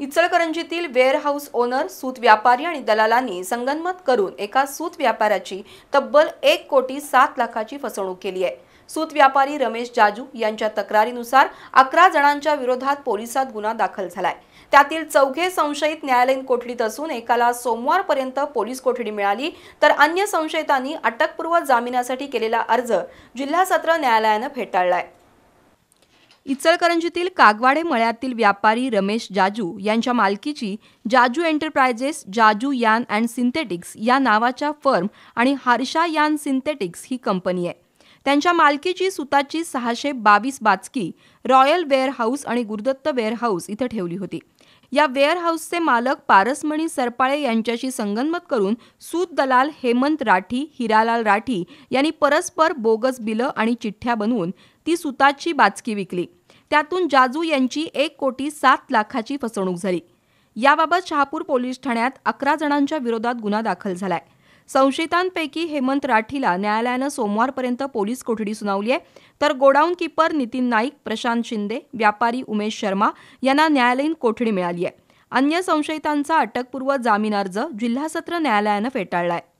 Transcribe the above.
इचलकरंजीतील warehouse owner सूत व्यापारी आणि दलालांनी संगनमत करून एका सूत व्यापाऱ्याची तब्बल एक कोटी सात लाखाची फसवणूक केली आहे सूत व्यापारी रमेश जाजू यांच्या तक्रारीनुसार अकरा जणांच्या विरोधात पोलिसात गुन्हा दाखल झालाय त्यातील चौघे संशयित न्यायालयीन कोठडीत असून एकाला सोमवारपर्यंत पोलीस कोठडी मिळाली तर अन्य संशयितांनी अटकपूर्व जामिनासाठी केलेला अर्ज जिल्हा सत्र न्यायालयानं फेटाळलाय इचलकरंजीतील कागवाडे मळ्यातील व्यापारी रमेश जाजू यांच्या मालकीची जाजू एंटरप्रायजेस जाजू यान अँड सिंथेटिक्स या नावाच्या फर्म आणि हर्षा यान सिंथेटिक्स ही कंपनी आहे त्यांच्या मालकीची सुताची सहाशे बावीस बाचकी रॉयल वेअरहाऊस आणि गुरुदत्त वेअरहाऊस इथं ठेवली होती या वेअरहाऊसचे मालक पारसमणी सरपाळे यांच्याशी संगनमत करून सूत दलाल हेमंत राठी हिरालाल राठी यांनी परस्पर बोगस बिलं आणि चिठ्ठ्या बनवून ती सुताची बाचकी विकली त्यातून जाजू यांची एक कोटी सात लाखाची फसवणूक झाली याबाबत शहापूर पोलीस ठाण्यात अकरा जणांच्या विरोधात गुन्हा दाखल झालाय संशयितांपैकी हेमंत राठीला न्यायालयानं सोमवारपर्यंत पोलीस कोठडी सुनावली आहे तर गोडाऊन किपर नितीन नाईक प्रशांत शिंदे व्यापारी उमेश शर्मा यांना न्यायालयीन कोठडी मिळाली आहे अन्य संशयितांचा अटकपूर्व जामीन अर्ज जिल्हा सत्र न्यायालयानं फेटाळला आहे